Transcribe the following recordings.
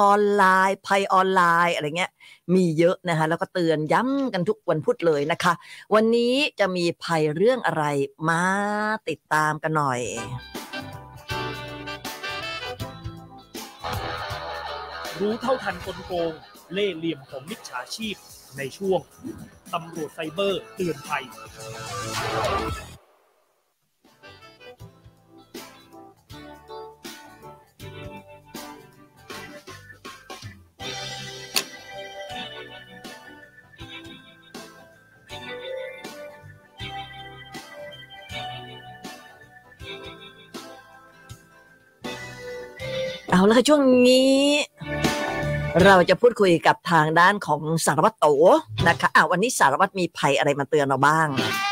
ออนไลน์ภัยออนไลน์ อะไรเงี้ย มีเยอะนะคะแล้วก็เตือนย้ำกันทุกวันพุธเลยนะคะ วันนี้จะมีภัยเรื่องอะไรมาติดตามกันหน่อย รู้เท่าทันกลโกงเล่เหลี่ยมของมิจฉาชีพในช่วง ตำรวจไซเบอร์เตือนภัยเอาละค่ะช่วงนี้เราจะพูดคุยกับทางด้านของสารวัตรโตนะคะอ่าวันนี้สารวัตรมีภัยอะไรมาเตือนเราบ้าง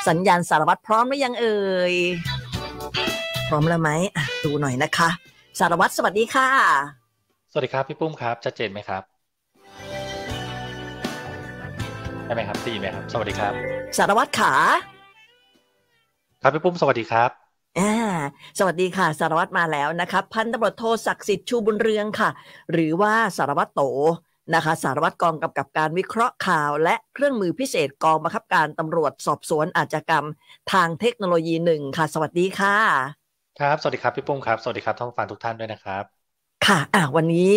สัญญาณสารวัตรพร้อมหรือยังเอ่ยพร้อมแล้วไหมดูหน่อยนะคะ สารวัตรสวัสดีค่ะ สวัสดีครับพี่ปุ้มครับชัดเจนไหมครับใช่ไหมครับดีไหมครับสวัสดีครับ สารวัตรขา ครับพี่ปุ้มสวัสดีครับสวัสดีค่ะ สารวัตรมาแล้วนะคะพันตำรวจโทศักดิ์สิทธิ์ชูบุญเรืองค่ะ หรือว่าสารวัตรโตนะคะสารวัตรกองกำกับการวิเคราะห์ข่าว และเครื่องมือพิเศษกองบังคับการตำรวจสอบสวนอาชญากรรม ทางเทคโนโลยีหนึ่งค่ะ สวัสดีค่ะ ครับสวัสดีครับพี่ปุ้มครับ สวัสดีครับท่านฟังทุกท่านด้วยนะครับค่ะอ่ะวันนี้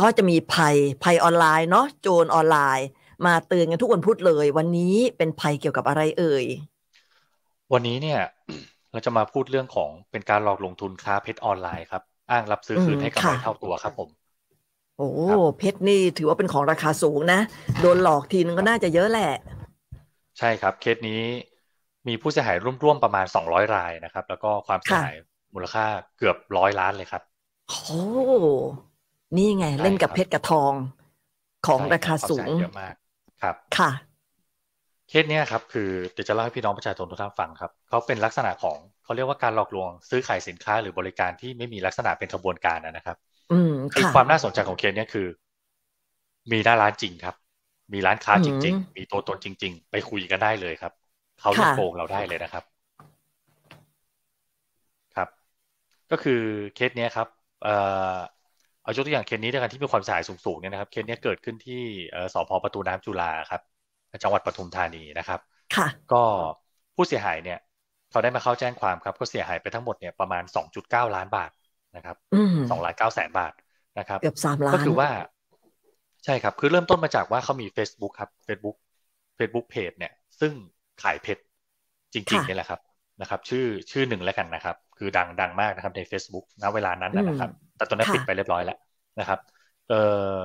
ก็จะมีภัยภัยออนไลน์เนาะโจรออนไลน์ มาเตือนกันทุกวันพุธเลย วันนี้เป็นภัยเกี่ยวกับอะไรเอ่ยวันนี้เนี่ยเราจะมาพูดเรื่องของเป็นการหลอกลงทุนค้าเพชร ออนไลน์ครับอ้างรับซื้อคืนให้กำไรเท่าตัวครับผม โอ้เพชรนี่ถือว่าเป็นของราคาสูงนะโดนหลอกทีนึงก็น่าจะเยอะแหละ ใช่ครับ เคสนี้มีผู้เสียหายร่วมๆประมาณ 200รายนะครับ แล้วก็ความเสียหายมูลค่าเกือบร้อยล้านเลยครับโอ้นี่ไง เล่นกับเพชร กับทอง ของราคาสูงเยอะมากครับค่ะเคสเนี้ยครับคือเดี๋ยวจะเล่าให้พี่น้องประชาชนทุกท่านฟังครับเขาเป็นลักษณะของ เขาเรียกว่าการหลอกลวงซื้อขายสินค้าหรือบริการที่ไม่มีลักษณะเป็นขบวนการนะครับ อืมคือความน่าสนใจของเคสเนี้ยคือ มีหน้าร้านจริงครับ มีร้านค้าจริง ๆ มีตัวตนจริง ๆ ไปคุยกันได้เลยครับ เขาลูกโกงเราได้เลยนะครับ ครับ ก็คือเคสเนี้ยครับเอ่อเอายกตัวอย่างเคสนี้ด้วยกันที่มีความสายสูงๆเนี่ยนะครับเคสนี้เกิดขึ้นที่สพประตูน้ำจุฬาครับจังหวัดปทุมธานีนะครับ ค่ะ ก็ผู้เสียหายเนี่ย เขาได้มาเข้าแจ้งความครับก็เสียหายไปทั้งหมดเนี่ยประมาณ 2.9 ล้านบาทนะครับสองล้านเก้าแสนบาทนะครับเกือบสามล้านก็คือว่า ใช่ครับ คือเริ่มต้นมาจากว่าเขามี Facebook ครับ Facebook Facebook Page เนี่ย ซึ่งขายเพชรจริง ๆ นี่แหละครับนะครับ ชื่อชื่อหนึ่งแล้วกันนะครับ คือดังดังมากนะครับใน Facebook ณเวลานั้นนะครับ แต่ตอนนี้ปิดไปเรียบร้อยแล้วนะครับ เอ่อ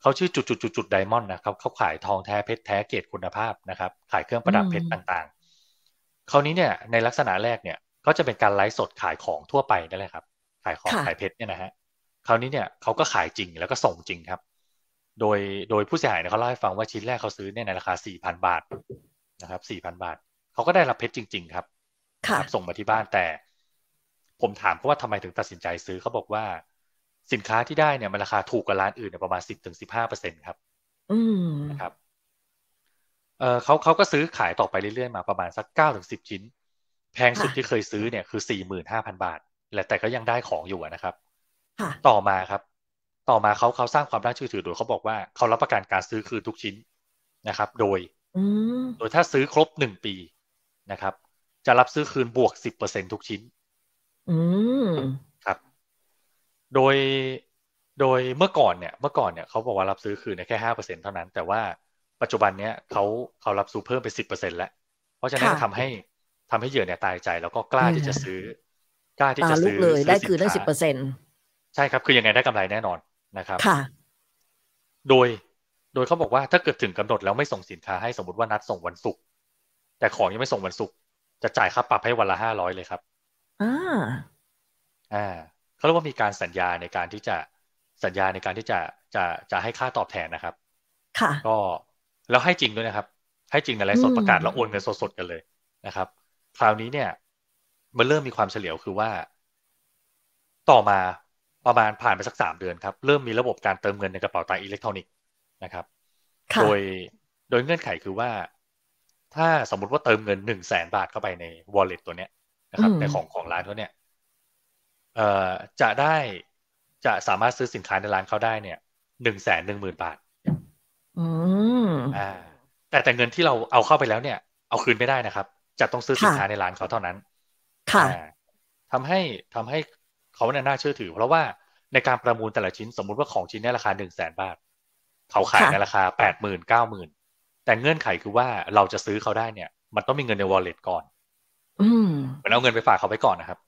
เขาชื่อจุดจุดจุดจุดไดมอนด์นะครับ เขาขายทองแท้เพชรแท้เกรดคุณภาพนะครับ ขายเครื่องประดับเพชรต่างๆ คราวนี้เนี่ยในลักษณะแรกเนี่ย ก็จะเป็นการไลฟ์สดขายของทั่วไปนั่นแหละครับ ขายของขายเพชรเนี่ยนะฮะ คราวนี้เนี่ยเขาก็ขายจริงแล้วก็ส่งจริงครับ โดย โดยผู้เสียหายเนี่ยเขาเล่าให้ฟังว่าชิ้นแรกเขาซื้อเนี่ยในราคาสี่พันบาทนะครับสี่พันบาท เขาก็ได้รับเพชรจริงๆครับส่งมาที่บ้านแต่ ผมถามเขาว่าทำไมถึงตัดสินใจซื้อเขาบอกว่าสินค้าที่ได้เนี่ยมันราคาถูกกว่าร้านอื่นประมาณสิบถึงสิบห้าเปอร์เซ็นครับนะครับเออเขาเขาก็ซื้อขายต่อไปเรื่อยๆมาประมาณสักเก้าถึงสิบชิ้น แพงสุดที่เคยซื้อเนี่ยคือสี่หมื่นห้าพันบาท และแต่ก็ยังได้ของอยู่นะครับต่อมาครับ ต่อมาเขาเขาสร้างความน่าเชื่อถือโดยเขาบอกว่า เขารับประกันการซื้อคืนทุกชิ้นนะครับ โดย โดยถ้าซื้อครบหนึ่งปีนะครับ จะรับซื้อคืนบวกสิบเปอร์เซ็นทุกชิ้นโดยโดยเมื่อก่อนเนี่ยเมื่อก่อนเนี่ยเขาบอกว่ารับซื้อคืนแค่ห้าเปอร์เซ็นเท่านั้น แต่ว่าปัจจุบันเนี้ยเขาเขารับซื้อเพิ่มไปสิบเปอร์เซ็นแล้วเพราะฉะนั้นทำให้ทำให้เหยื่อเนี่ยตายใจแล้วก็กล้าที่จะซื้อ กล้าที่จะซื้อเลยได้คืนได้สิบเปอร์เซ็นใช่ครับคือยังไงได้กำไรแน่นอนนะครับค่ะโดยโดยเขาบอกว่าถ้าเกิดถึงกำหนดแล้วไม่ส่งสินค้าให้สมมติว่านัดส่งวันศุกร์แต่ของยังไม่ส่งวันศุกร์จะจ่ายค่าปรับให้วันละห้าร้อยเลยครับอ่าอ่าเขาเรียกว่ามีการสัญญาในการที่จะสัญญาในการที่จะจะจะให้ค่าตอบแทนนะครับ ค่ะ ก็แล้วให้จริงด้วยนะครับ ให้จริงในไลฟ์สดประกาศแล้วโอนเงินสดๆกันเลยนะครับ คราวนี้เนี่ย มันเริ่มมีความเฉลียวคือว่าต่อมาประมาณผ่านไปสักสามเดือนครับ เริ่มมีระบบการเติมเงินในกระเป๋าตังค์อิเล็กทรอนิกส์นะครับโดยโดยเงื่อนไขคือว่า ถ้าสมมติว่าเติมเงินหนึ่งแสนบาทเข้าไปใน wallet ตัวเนี้ยนะครับในของของร้านเขาเนี่ยจะได้จะสามารถซื้อสินค้าในร้านเขาได้เนี่ยหนึ่งแสนหนึ่งหมื่นบาท อืมอ่าแต่แต่เงินที่เราเอาเข้าไปแล้วเนี่ย เอาคืนไม่ได้นะครับ จะต้องซื้อสินค้าในร้านเขาเท่านั้น ค่ะทำให้ทำให้เขาเนี่ยน่าเชื่อถือ เพราะว่าในการประมูลแต่ละชิ้น สมมุติว่าของชิ้นนี้ราคาหนึ่งแสนบาท เขาขายในราคาแปดหมื่นเก้าหมื่นแต่เงื่อนไขคือว่าเราจะซื้อเขาได้เนี่ย มันต้องมีเงินใน wallet ก่อน อืมเหมือนเอาเงินไปฝากเขาไว้ก่อนนะครับ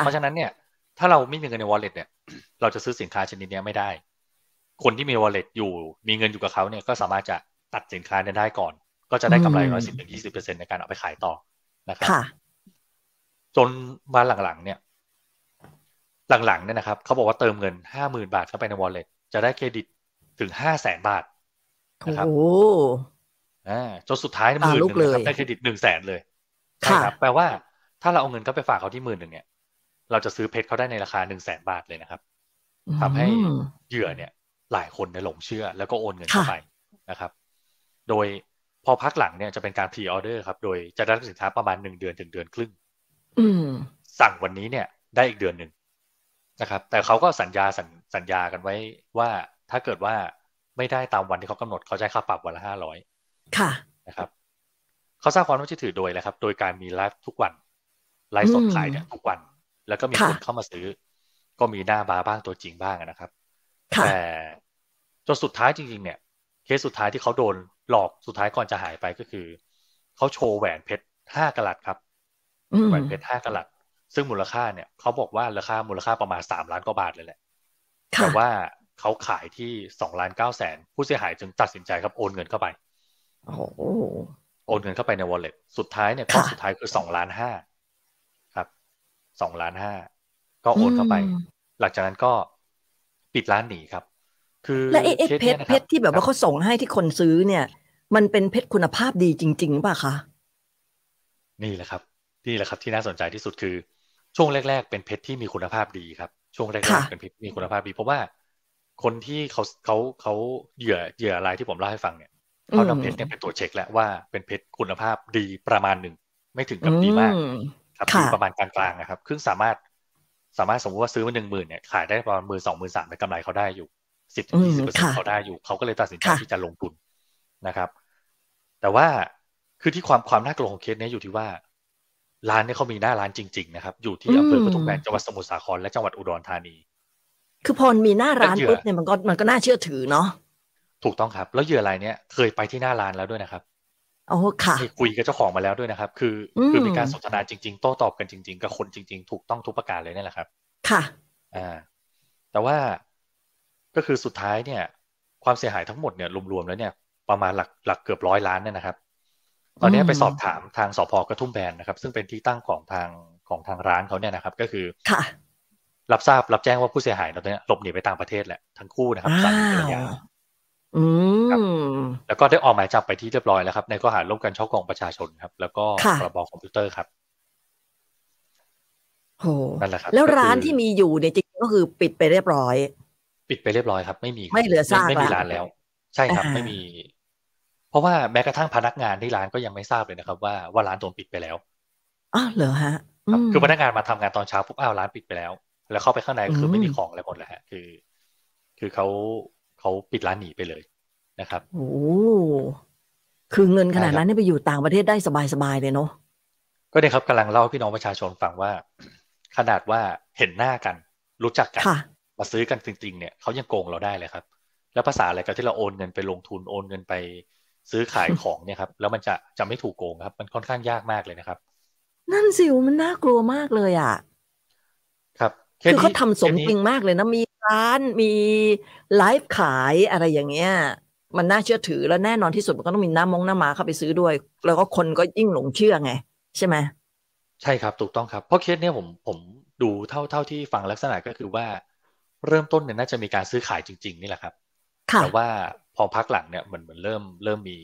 เพราะฉะนั้นเนี่ยถ้าเราไม่มีเงินใน wallet เนี่ยเราจะซื้อสินค้าชนิดนี้ไม่ได้ คนที่มี wallet อยู่ มีเงินอยู่กับเขาเนี่ย ก็สามารถจะตัดสินค้าน้ได้ก่อน ก็จะได้กำไรร้อยสิบถึงยี่สิบเปอร์เซ็นในการเอาไปขายต่อ นะครับจนมาหลังๆ เนี่ยหลังๆเนี่ยนะครับเขาบอกว่าเติมเงินห้าหมื่นบาทเข้าไปใน wallet จะได้เครดิตถึงห้าแสนบาทนะครับโอ้จนสุดท้ายหมื่นหนึ่งได้เครดิตหนึ่งแสนเลยใช่ครับแปลว่าถ้าเราเอาเงินเข้าไปฝากเขาที่หมื่นหนึ่งเนี่ยเราจะซื้อเพชรเขาได้ในราคาหนึ่งแสนบาทเลยนะครับ ทำให้เหยื่อเนี่ย หลายคนเนี่ยหลงเชื่อแล้วก็โอนเงินเข้าไปนะครับ โดยพอพักหลังเนี่ยจะเป็นการพรีออเดอร์ครับ โดยจะได้รับสินค้าประมาณหนึ่งเดือนถึงเดือนครึ่ง สั่งวันนี้เนี่ย ได้อีกเดือนหนึ่งนะครับ แต่เขาก็สัญญาสัญสัญญากันไว้ว่าถ้าเกิดว่าไม่ได้ตามวันที่เขากำหนดเขาจะค่าปรับวันละห้าร้อยค่ะ นะครับ เขาสร้างความน่าเชื่อถือโดยอะไรครับ โดยการมีไลฟ์ทุกวันไลฟ์สดขายเนี่ย ทุกวันแล้วก็มีคนเข้ามาซื้อก็มีหน้าบาบ้างตัวจริงบ้างนะครับ แต่จนสุดท้ายจริงๆ เนี่ย เคสสุดท้ายที่เขาโดนหลอกสุดท้ายก่อนจะหายไปก็คือเขาโชว์แหวนเพชรห้ากะลัดครับแหวนเพชรห้ากะลัด ซึ่งมูลค่าเนี่ยเขาบอกว่าราคามูลค่าประมาณสามล้านกว่าบาทเลยแหละแต่ว่าเขาขายที่สองล้านเก้าแสนผู้เสียหายจึงตัดสินใจครับโอนเงินเข้าไป โอนเงินเข้าไปใน wallet สุดท้ายเนี่ยก้อสุดท้ายคือสองล้านห้าสองล้านห้าก็โอนเข้าไป หลังจากนั้นก็ปิดร้านหนีครับ คือและเอเพชรเพชรที่แบบว่าเขาส่งให้ที่คนซื้อเนี่ย มันเป็นเพชรคุณภาพดีจริงๆป่ะคะนี่แหละครับ นี่แหละครับที่น่าสนใจที่สุดคือ ช่วงแรก ๆ เป็นเพชรที่มีคุณภาพดีครับ ช่วงแรกๆเป็นเพชรมีคุณภาพดีเพราะว่า คนที่เขาเขาเขาเหยื่อเหยื่ออะไรที่ผมเล่าให้ฟัง เนี่ยเขานำเพชรเนี่ยไปตรวจเช็คแล้วว่าเป็นเพชรคุณภาพดีประมาณหนึ่งไม่ถึงกับดีมากครับอยู่ประมาณกลางๆนะครับ ครึ่งสามารถสามารถสมมติว่าซื้อมาหนึ่งหมื่นเนี่ย ขายได้ประมาณหมื่นสองหมื่นสามเป็นกำไรเขาได้อยู่สิบถึงยี่สิบเปอร์เซ็นต์เขาได้อยู่เขาก็เลยตัดสินใจที่จะลงทุนนะครับ แต่ว่าคือที่ความความน่ากลัวของเคสนี้อยู่ที่ว่า ร้านเนี่ยเขามีหน้าร้านจริง ๆ นะครับ อยู่ที่อำเภอปทุมแบนจังหวัดสมุทรสาคร และจังหวัดอุดรธานี คือพอมีหน้าร้านปุ๊บเนี่ยมันก็มันก็น่าเชื่อถือเนาะถูกต้องครับ แล้วเหยื่อรายเนี้ยเคยไปที่หน้าร้านแล้วด้วยนะครับโอ้ค่ะคุยกับเจ้าของมาแล้วด้วยนะครับ คือคือมีการสนทนาจริงๆโต้ตอบกันจริงๆกับคนจริง ๆถูกต้องทุกประการเลยนี่แหละครับค่ะอ่าแต่ว่าก็คือสุดท้ายเนี่ย ความเสียหายทั้งหมดเนี่ยรวมๆแล้วเนี่ยประมาณหลักหลักเกือบร้อยล้านเนี่ยนะครับ ตอนนี้ไปสอบถามทางสพกระทุ่มแบนนะครับ ซึ่งเป็นที่ตั้งของทางของทางร้านเขาเนี่ยนะครับก็คือค่ะรับทราบรับแจ้งว่าผู้เสียหายเราเนี่ยหลบหนีไปต่างประเทศแหละทั้งคู่นะครับสามีภรรยาอืมแล้วก็ได้ออกหมายจับไปที่เรียบร้อยแล้วครับในข้อหาร่วมกันช่อกงประชาชนครับ แล้วก็พรบคอมพิวเตอร์ครับโหนั่นแหละครับแล้วร้านที่มีอยู่เนี่ยจริงก็คือปิดไปเรียบร้อย ปิดไปเรียบร้อยครับ ไม่มี ไม่เหลือซากไม่มีร้านแล้ว ใช่ครับไม่มี เพราะว่าแม้กระทั่งพนักงานที่ร้านก็ยังไม่ทราบเลยนะครับ ว่าว่าร้านโดนปิดไปแล้วอ้อเหรอฮะ คือพนักงานมาทำงานตอนเช้าปุ๊บอ้าวร้านปิดไปแล้ว แล้วเข้าไปข้างในคือไม่มีของอะไรหมดแล้วฮะคือ คือเขาเขาปิดร้านหนีไปเลยนะครับ โอ้ คือเงินขนาดนั้นไปอยู่ต่างประเทศได้สบายๆเลยเนาะก็เนี่ยครับกำลังเล่าพี่น้องประชาชนฟังว่า ขนาดว่าเห็นหน้ากัน รู้จักกันมาซื้อกันจริงๆ เนี่ยเขายังโกงเราได้เลยครับ แล้วภาษาอะไรกับที่เราโอนเงินไปลงทุนโอนเงินไปซื้อขายของเนี่ยครับ แล้วมันจะจะไม่ถูกโกงครับ มันค่อนข้างยากมากเลยนะครับ นั่นสิวมันน่ากลัวมากเลยอ่ะ ครับคือเขาทำสมจริงมากเลยนะมีร้านมีไลฟ์ขายอะไรอย่างเงี้ยมันน่าเชื่อถือแล้วแน่นอนที่สุดมันก็ต้องมีน้ำมงน้ำมาเข้าไปซื้อด้วย แล้วก็คนก็ยิ่งหลงเชื่อไงใช่ไหมใช่ครับถูกต้องครับเพราะเคสเนี้ยผมผมดูเท่าเท่าที่ฟังลักษณะก็คือว่า เริ่มต้นเนี่ยน่าจะมีการซื้อขายจริง ๆ นี่แหละครับแต่ว่าพอพักหลังเนี่ยเหมือนเหมือนเริ่มเริ่มมี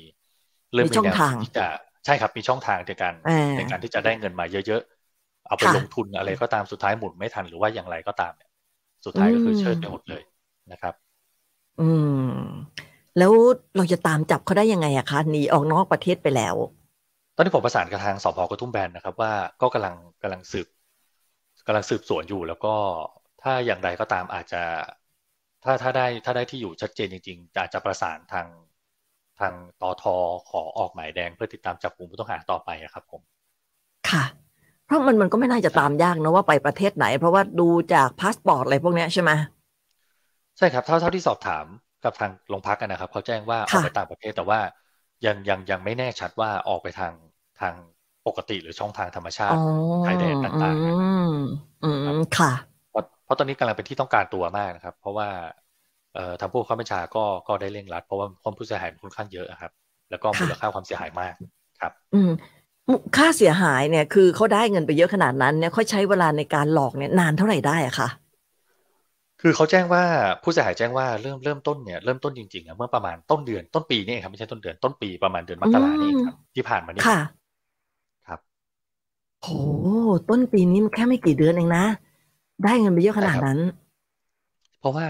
เริ่มมีแนวที่จะใช่ครับมีช่องทางในการในการที่จะได้เงินมาเยอะเอาไปลงทุนอะไรก็ตามสุดท้ายหมุนไม่ทัน หรือว่าอย่างไรก็ตามเนี่ยสุดท้ายก็คือเชิดไปหมดเลยนะครับ อืม แล้วเราจะตามจับเขาได้ยังไงอะคะหนีออกนอกประเทศไปแล้ว ตอนที่ผมประสานกับทางสพกระทุ่มแบนนะครับว่าก็กำลังกำลังสืบกำลังสืบสวนอยู่ แล้วก็ถ้าอย่างไรก็ตามอาจจะ ถ้าถ้าได้ถ้าได้ที่อยู่ชัดเจนจริงๆอาจจะประสานทางทางตอทอขอออกหมายแดงเพื่อติดตามจับกลุ่มผู้ต้องหาต่อไปนะครับผมค่ะเพราะมันมันก็ไม่น่าจะตามยากนะว่าไปประเทศไหน เพราะว่าดูจากพาสปอร์ตอะไรพวกนี้ใช่ไหมใช่ครับเท่าเท่าที่สอบถามกับทางโรงพักนะครับเขาแจ้งว่าออกไปต่างประเทศแต่ว่ายังยังยังไม่แน่ชัดว่าออกไปทางทางปกติหรือช่องทางธรรมชาติชายแดนต่างๆค่ะเพราะตอนนี้กำลังเป็นที่ต้องการตัวมากนะครับ เพราะว่าทางผู้ข้าบัญชาก็ก็ได้เร่งรัด เพราะว่าความผู้เสียหายค่อนข้างเยอะครับ แล้วก็มูลค่าความเสียหายมากครับ อืมค่าเสียหายเนี่ยคือเขาได้เงินไปเยอะขนาดนั้นเนี่ยเขาใช้เวลาในการหลอกเนี่ยนานเท่าไหร่ได้อะคะคือเขาแจ้งว่าผู้เสียหายแจ้งว่าเริ่มเริ่มต้นเนี่ยเริ่มต้นจริงๆอะเมื่อประมาณต้นเดือนต้นปีนี่ครับไม่ใช่ต้นเดือนต้นปีประมาณเดือนมกรานี่ครับที่ผ่านมานี่ค่ะครับ โอ้ต้นปีนี้มันแค่ไม่กี่เดือนเองนะ ได้เงินไปเยอะขนาดนั้น เพราะว่า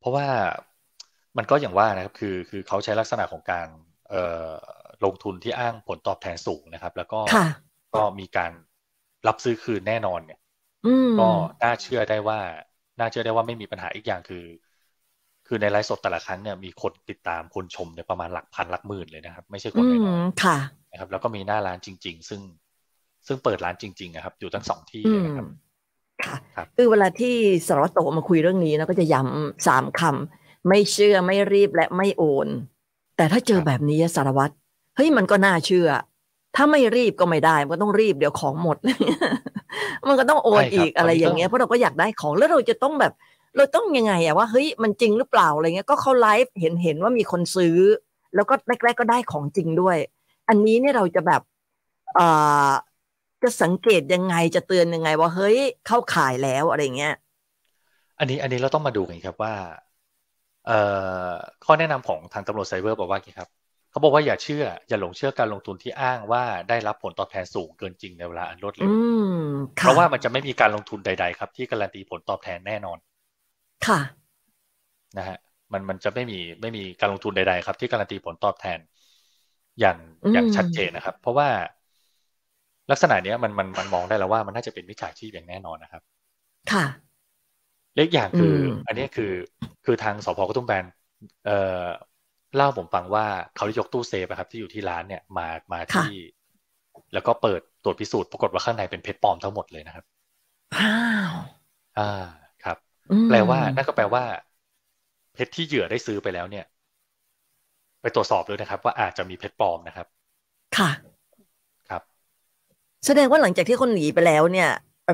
เพราะว่ามันก็อย่างว่านะครับคือคือเขาใช้ลักษณะของการเอ่อลงทุนที่อ้างผลตอบแทนสูงนะครับ แล้วก็ก็มีการรับซื้อคืนแน่นอนเนี่ยก็น่าเชื่อได้ว่าน่าเชื่อได้ว่าไม่มีปัญหาอีกอย่างคือ คือในไลฟ์สดแต่ละครั้งเนี่ยมีคนติดตามคนชมเนี่ยประมาณหลักพันหลักหมื่นเลยนะครับ ไม่ใช่คนน้อยๆนะครับ แล้วก็มีหน้าร้านจริง ๆ ซึ่งซึ่งเปิดร้านจริงๆนะครับ อยู่ทั้งสองที่นะครับค่ะ คือเวลาที่สารวัตรโตมาคุยเรื่องนี้นะก็จะย้ำสามคำไม่เชื่อไม่รีบและไม่โอน แต่ถ้าเจอแบบนี้สารวัตรเฮ้ยมันก็น่าเชื่อ ถ้าไม่รีบก็ไม่ได้มันก็ต้องรีบเดี๋ยวของหมด มันก็ต้องโอนอีกอะไรอย่างเงี้ยเพราะเราก็อยากได้ของแล้วเราจะต้องแบบ เราต้องยังไงอะว่าเฮ้ยมันจริงหรือเปล่าอะไรเงี้ยก็เขาไลฟ์เห็นเห็นว่ามีคนซื้อ แล้วก็แรกๆ ก็ได้ของจริงด้วย อันนี้เนี่ยเราจะแบบเอ่อจะสังเกตยังไงจะเตือนยังไง ว่าเฮ้ยเข้าขายแล้วอะไรเงี้ยอันนี้อันนี้เราต้องมาดูกันครับว่าเอ่อข้อแนะนำของทางตำรวจไซเบอร์บอกว่าไงครับเขาบอกว่าอย่าเชื่ออย่าหลงเชื่อการลงทุนที่อ้างว่าได้รับผลตอบแทนสูงเกินจริงในเวลาอันรวดเร็วเพราะว่ามันจะไม่มีการลงทุนใดๆครับ ที่การันตีผลตอบแทนแน่นอน ค่ะ นะฮะ มันมันจะไม่มีไม่มีการลงทุนใดๆ ครับ ที่การันตีผลตอบแทน อย่างอย่างชัดเจนนะครับ เพราะว่าลักษณะเนี้ยมันมันมันมองได้แล้วว่ามันน่าจะเป็นวิชาชีพอย่างแน่นอนนะครับ ค่ะเล็กอย่างคือ อันนี้คือ คือทางสพกระทุ้มแบนเอ่อเล่าผมฟังว่าเขาได้ยกตู้เซฟครับที่อยู่ที่ร้านเนี่ยมามาที่ แล้วก็เปิดตรวจพิสูจน์ปรากฏว่าข้างในเป็นเพชรปลอมทั้งหมดเลยนะครับว้าวอ่าครับ แปลว่านั่นก็แปลว่า เพชรที่เหยื่อได้ซื้อไปแล้วเนี่ย ไปตรวจสอบด้วยนะครับ ว่าอาจจะมีเพชรปลอมนะครับ ค่ะ ครับ แสดงว่าหลังจากที่คนหนีไปแล้วเนี่ย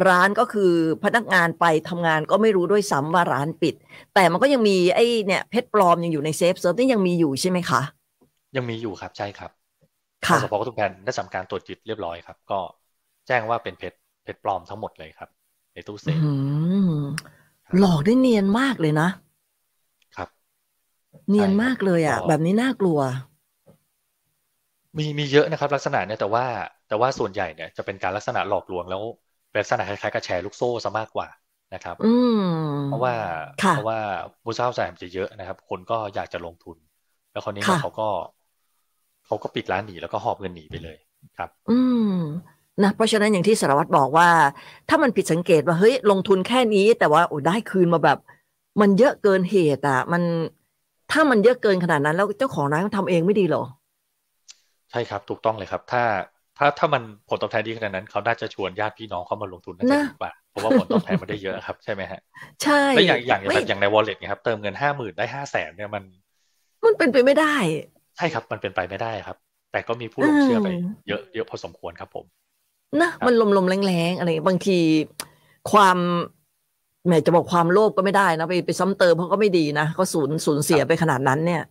ร้านก็คือพนักงานไปทำงานก็ไม่รู้ด้วยซ้ำว่าร้านปิด แต่มันก็ยังมีไอ้ เนี่ยเพชรปลอมยังอยู่ในเซฟเซิร์ฟนี่ยังมีอยู่ใช่ไหมคะยังมีอยู่ครับใช่ครับค่ะสพกทุกแผนได้ทำการตรวจยึดเรียบร้อยครับก็ แจ้งว่าเป็นเพชรเพชรปลอมทั้งหมดเลยครับ ในตู้เซฟหลอกได้เนียนมากเลยนะ ครับ เนียนมากเลยอ่ะ แบบนี้น่ากลัว มีมีเยอะนะครับ ลักษณะเนี่ยแต่ว่า แต่ว่าส่วนใหญ่เนี่ยจะเป็นการลักษณะหลอกลวงแล้วนลักษณะคล้ายๆกับแชร์ลูกโซ่ซะมากกว่านะครับเพราะว่า เพราะว่า ผู้เช่าสนมจะเยอะนะครับ คนก็อยากจะลงทุน แล้วคนนี้เขาก็ เขาก็ปิดร้านหนีแล้วก็หอบเงินหนีไปเลยครับ อืมนะเพราะฉะนั้นอย่างที่สารวัตรบอกว่า ถ้ามันผิดสังเกตว่าเฮ้ยลงทุนแค่นี้แต่ว่าโอ้ได้คืนมาแบบ มันเยอะเกินเหตุอ่ะ มันถ้ามันเยอะเกินขนาดนั้นแล้วเจ้าของร้านเขาทำเองไม่ดีหรอ ใช่ครับถูกต้องเลยครับ ถ้าถ้าถ้ามันผลตอบแทนดีขนาดนั้นเขาน่าจะชวนญาติพี่น้องเข้ามาลงทุนน่าจะดีกว่าเพราะว่าผลตอบแทนมันได้เยอะครับ ใช่ไหมฮะใช่แล้วอย่างอย่างแบบอย่างในวอลเล็ตนะครับเติมเงินห้าหมื่นได้ห้าแสนเนี่ยมัน มันเป็นไปไม่ได้ ใช่ครับ มันเป็นไปไม่ได้ครับ แต่ก็มีผู้ลงเชื่อไปเยอะเยอะพอสมควรครับผม นะมันลมๆแรงๆอะไรบางทีความแหมจะบอกความโลภก็ไม่ได้นะไปไปซ้ำเติมเขาก็ไม่ดีนะเขาสูญสูญเสียไปขนาดนั้นเนี่ย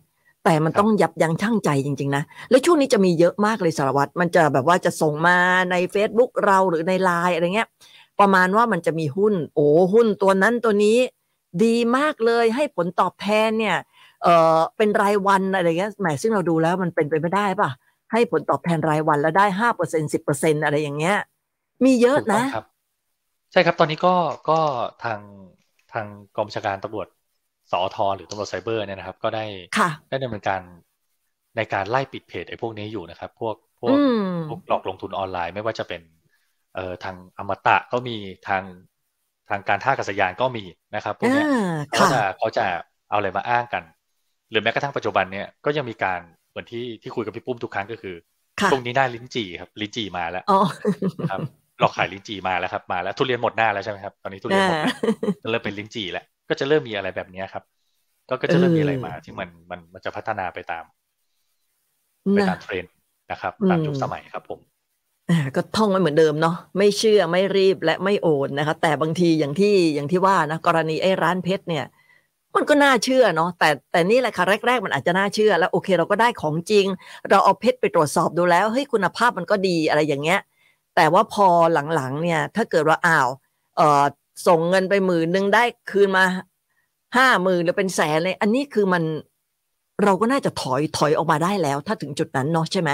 แต่มันต้องยับยั้งชั่งใจจริงๆนะ แล้วช่วงนี้จะมีเยอะมากเลยสารวัตรมันจะแบบว่าจะส่งมาใน Facebook เราหรือในไลน์อะไรเงี้ยประมาณว่ามันจะมีหุ้นโอ้หุ้นตัวนั้นตัวนี้ดีมากเลยให้ผลตอบแทนเนี่ยเออเป็นรายวันอะไรเงี้ยแหมซึ่งเราดูแล้วมันเป็นไปไม่ได้ป่ะ ให้ผลตอบแทนรายวันแล้วได้ห้าเปอร์เซ็นสิบเปอร์เซ็นอะไรอย่างเงี้ยมีเยอะนะ ใช่ครับตอนนี้ก็ก็ทางทางกองบัญชาการตำรวจอทหรือตำรวจไซเบอร์เนี่ยนะครับก็ได้ ได้ดำเนินการ ในการไล่ปิดเพจไอ้พวกนี้อยู่นะครับพวกพวกพวกหลอกลงทุนออนไลน์ไม่ว่าจะเป็นเอ่อทางอมตะก็มีทางทางการท่ากัศยานก็มีนะครับพวกนี้เขาจะเขาจะเอาอะไรมาอ้างกัน หรือแม้กระทั่งปัจจุบันเนี่ยก็ยังมีการเหมือนที่ที่คุยกับพี่ปุ้มทุกครั้งก็คือตรงนี้หน้าลิ้นจี่ครับลิ้นจี่มาแล้วครับหลอกขายลิ้นจี่มาแล้วครับมาแล้วทุเรียนหมดหน้าแล้วใช่ไหมครับตอนนี้ทุเรียนหมดเริ่มเป็นลิ้นจี่แล้วก็จะเริ่มมีอะไรแบบนี้ครับ ก็ก็จะเริ่มมีอะไรมาที่มันมันมันจะพัฒนาไปตามไปตามเทรนด์นะครับตามยุคสมัยครับผมก็ท่องไม่เหมือนเดิมเนาะไม่เชื่อไม่รีบและไม่โอนนะคะแต่บางทีอย่างที่อย่างที่ว่านะกรณีไอ้ร้านเพชรเนี่ยมันก็น่าเชื่อเนาะแต่แต่นี่แหละค่ะแรกๆ มันอาจจะน่าเชื่อ แล้วโอเคเราก็ได้ของจริง เราเอาเพชรไปตรวจสอบดูแล้วเฮ้ยคุณภาพมันก็ดีอะไรอย่างเงี้ย แต่ว่าพอหลังๆเนี่ย ถ้าเกิดว่าอ้าวเอ่อส่งเงินไปหมื่นหนึ่งได้คืนมาห้าหมื่นหรือเป็นแสนเลยอันนี้คือมันเราก็น่าจะถอยถอยออกมาได้แล้วถ้าถึงจุดนั้นเนาะใช่ไหม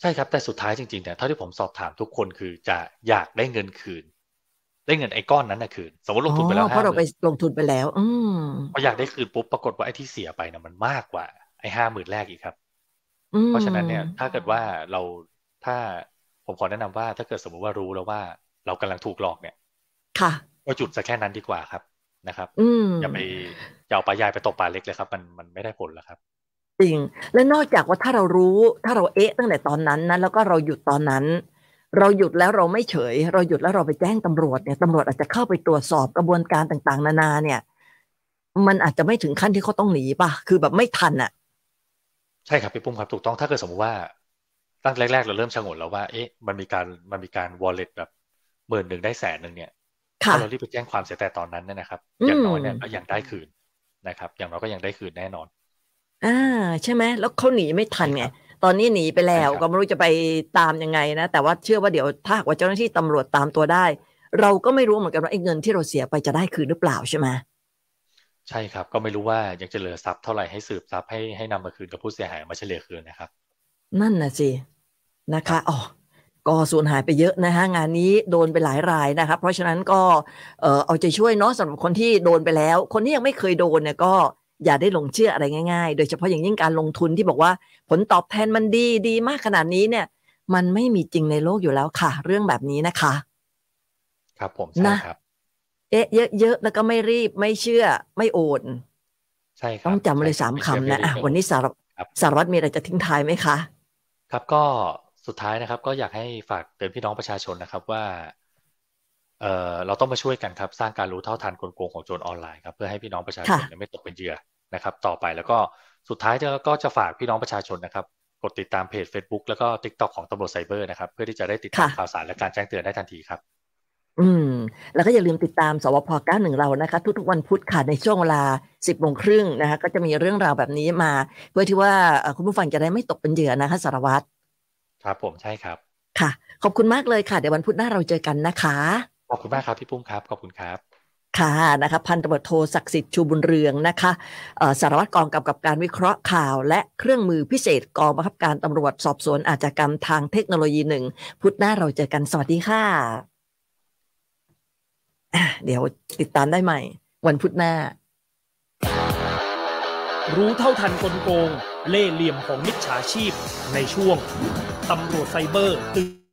ใช่ครับแต่สุดท้ายจริงๆเนี่ยเท่าที่ผมสอบถามทุกคนคือจะอยากได้เงินคืน ได้เงินไอ้ก้อนนั้นนะคืนสมมติลงทุนไปแล้วเพราะเราไปลงทุนไปแล้ว อืมพออยากได้คืนปุ๊บปรากฏว่าไอ้ที่เสียไปนะมันมากกว่าไอ้ห้าหมื่นแรกอีกครับเพราะฉะนั้นเนี่ย ถ้าเกิดว่าเราถ้าผมขอแนะนำว่าถ้าเกิดสมมติว่ารู้แล้วว่า เรากำลังถูกหลอกเนี่ยค่ะก็หยุดซะแค่นั้นดีกว่าครับนะครับอย่าไปอย่าเอาปลาใหญ่ไปตกปลาเล็กเลยครับ มันมันไม่ได้ผลแล้วครับ จริงและนอกจากว่าถ้าเรารู้ถ้าเราเอ๊ะตั้งแต่ตอนนั้นนะแล้วก็เราหยุดตอนนั้น เราหยุดแล้วเราไม่เฉย เราหยุดแล้วเราไปแจ้งตำรวจเนี่ยตำรวจอาจจะเข้าไปตรวจสอบกระบวนการต่างๆ นานาเนี่ย มันอาจจะไม่ถึงขั้นที่เขาต้องหนีป่ะคือแบบไม่ทันอ่ะ ใช่ครับพี่ปุ้มครับถูกต้องถ้าเกิดสมมติว่าตั้งแรกๆ เราเริ่มชะงนแล้วว่าเอ๊ะมันมีการมันมีการวอลเล็ตแบบหมื่นหนึ่งได้แสนหนึ่งเนี่ยถ้าเรารีบไปแจ้งความเสียแต่ตอนนั้นเนี่ยนะครับอย่างน้อยเนี่ยก็ยังได้คืนนะครับ อย่างน้อยก็ยังได้คืนแน่นอนอ่าใช่ไหมแล้วเขาหนีไม่ทันไงตอนนี้หนีไปแล้วก็ไม่รู้จะไปตามยังไงนะแต่ว่าเชื่อว่าเดี๋ยวถ้าว่าเจ้าหน้าที่ตำรวจตามตัวได้ เราก็ไม่รู้เหมือนกันว่าไอ้เงินที่เราเสียไปจะได้คืนหรือเปล่าใช่ไหมใช่ครับ ก็ไม่รู้ว่ายังจะเหลือทรัพย์เท่าไหร่ให้สืบทรัพย์ให้ให้นำมาคืนกับผู้เสียหายมาเฉลี่ยคืนนะครับ นั่นนะสินะคะอ๋อก็สูญหายไปเยอะนะฮะงานนี้โดนไปหลายรายนะคะเพราะฉะนั้นก็เอาใจช่วยเนาะสำหรับคนที่โดนไปแล้ว คนที่ยังไม่เคยโดนเนี่ยก็อย่าได้หลงเชื่ออะไรง่าย ๆ โดยเฉพาะอย่างยิ่งการลงทุนที่บอกว่าผลตอบแทนมันดีดีมากขนาดนี้เนี่ย มันไม่มีจริงในโลกอยู่แล้วค่ะ เรื่องแบบนี้นะคะ ครับผมใช่ครับเอ๊ะ เยอะๆแล้วก็ไม่รีบไม่เชื่อ ไม่โอนใช่ครับต้องจำเลยสามคำนะวันนี้สารสารวัตรมีอะไรจะทิ้งท้ายไหมคะครับก็สุดท้ายนะครับก็อยากให้ฝากเตือนพี่น้องประชาชนนะครับว่าเออเราต้องมาช่วยกันครับ สร้างการรู้เท่าทันกลโกงของโจรออนไลน์ครับเพื่อให้พี่น้องประชาชนไม่ตกเป็นเหยื่อนะครับ ต่อไปแล้วก็สุดท้ายก็จะฝากพี่น้องประชาชนนะครับกดติดตามเพจ Facebook แล้วก็ TikTok ของตำรวจไซเบอร์นะครับ เพื่อที่จะได้ติดตามข่าวสารและการแจ้งเตือนได้ทันทีครับอืม แล้วก็อย่าลืมติดตามสวพ .91 เรานะคะทุกๆวันพุธค่ะในช่วงเวลา10โมงครึ่งนะคะก็จะมีเรื่องราวแบบนี้มา เพื่อที่ว่าคุณผู้ฟังจะได้ไม่ตกเป็นเหยื่อนะคะสารวัตรครับผม ใช่ครับ ค่ะ ขอบคุณมากเลยค่ะ เดี๋ยววันพุธหน้าเราเจอกันนะคะขอบคุณมากครับพี่ปุ้มครับ ขอบคุณครับ ค่ะนะคะพันตำรวจโทศักดิ์สิทธิ์ชูบุญเรืองนะคะสารวัตรกองกำกับการวิเคราะห์ข่าว และเครื่องมือพิเศษกองบังคับการตำรวจสอบสวน อาชญากรรมทางเทคโนโลยีหนึ่งพุธหน้าเราเจอกันสวัสดีค่ะ เดี๋ยวติดตามได้ใหม่ วันพุธหน้า รู้เท่าทันกนโกงเล่เหลี่ยมของมิจฉาชีพในช่วง ตำรวจไซเบอร์ตื่น